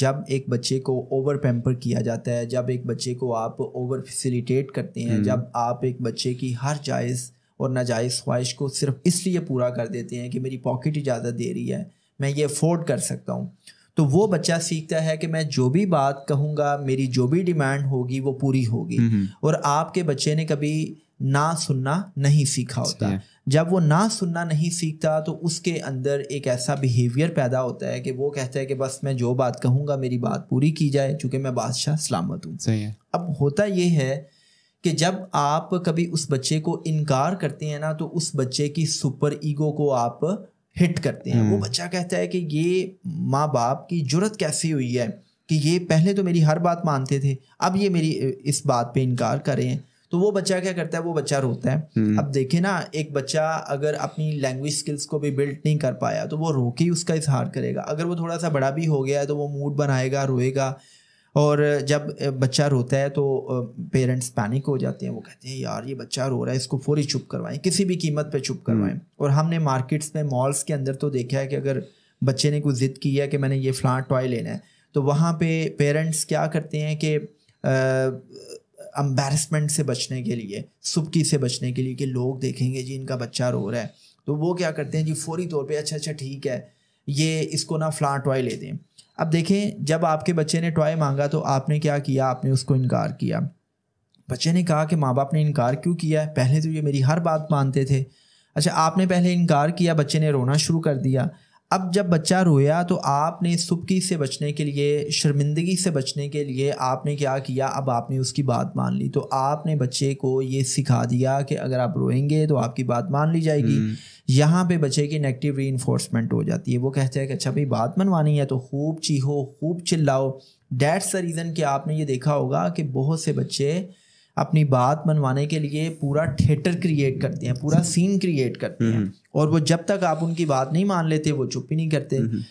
जब एक बच्चे को ओवर पैम्पर किया जाता है जब एक बच्चे को आप ओवर फैसिलिटेट करते हैं हम्म। जब आप एक बच्चे की हर जायज़ और नाजायज़ ख्वाहिश को सिर्फ इसलिए पूरा कर देते हैं कि मेरी पॉकेट इजाज़त दे रही है मैं ये अफोर्ड कर सकता हूँ तो वो बच्चा सीखता है कि मैं जो भी बात कहूँगा मेरी जो भी डिमांड होगी वो पूरी होगी हम्म। और आपके बच्चे ने कभी ना सुनना नहीं सीखा होता है जब वो ना सुनना नहीं सीखता तो उसके अंदर एक ऐसा बिहेवियर पैदा होता है कि वो कहता है कि बस मैं जो बात कहूँगा मेरी बात पूरी की जाए चूँकि मैं बादशाह सलामत हूँ अब होता ये है कि जब आप कभी उस बच्चे को इनकार करते हैं ना तो उस बच्चे की सुपर ईगो को आप हिट करते हैं वो हम्म। बच्चा कहता है कि ये माँ बाप की जरूरत कैसी हुई है कि ये पहले तो मेरी हर बात मानते थे अब ये मेरी इस बात पे इनकार करें तो वो बच्चा क्या करता है वो बच्चा रोता है हम्म। अब देखे ना एक बच्चा अगर अपनी लैंग्वेज स्किल्स को भी बिल्ड नहीं कर पाया तो वो रो के ही उसका इजहार करेगा अगर वो थोड़ा सा बड़ा भी हो गया है तो वो मूड बनाएगा रोएगा और जब बच्चा रोता है तो पेरेंट्स पैनिक हो जाते हैं वो कहते हैं यार ये बच्चा रो रहा है इसको फौरी चुप करवाएं किसी भी कीमत पे चुप हम्म। करवाएं और हमने मार्केट्स में मॉल्स के अंदर तो देखा है कि अगर बच्चे ने कुछ ज़िद की है कि मैंने ये फ्लाट टॉय लेना है तो वहाँ पे पेरेंट्स क्या करते हैं कि अम्बेरसमेंट से बचने के लिए सुबकी से बचने के लिए कि लोग देखेंगे जी इनका बच्चा रो रहा है तो वो क्या करते हैं जी फौरी तौर पे अच्छा अच्छा ठीक है ये इसको ना फ्लां टॉय ले दें अब देखें जब आपके बच्चे ने टॉय मांगा तो आपने क्या किया आपने उसको इनकार किया बच्चे ने कहा कि माँ बाप ने इनकार क्यों किया है पहले तो ये मेरी हर बात मानते थे अच्छा आपने पहले इनकार किया बच्चे ने रोना शुरू कर दिया अब जब बच्चा रोया तो आपने सुबकी से बचने के लिए शर्मिंदगी से बचने के लिए आपने क्या किया अब आपने उसकी बात मान ली तो आपने बच्चे को ये सिखा दिया कि अगर आप रोएंगे तो आपकी बात मान ली जाएगी हम्म। यहाँ पे बच्चे की नेगेटिव री हो जाती है वो कहते हैं कि अच्छा भाई बात मनवानी है तो खूब चीहो खूब चिल्लाओ डैट्स द रीज़न कि आपने ये देखा होगा कि बहुत से बच्चे अपनी बात मनवाने के लिए पूरा थिएटर क्रिएट करते हैं पूरा सीन क्रिएट करते हैं हम्म। और वो जब तक आप उनकी बात नहीं मान लेते वो चुप ही नहीं करते नहीं। हम्म।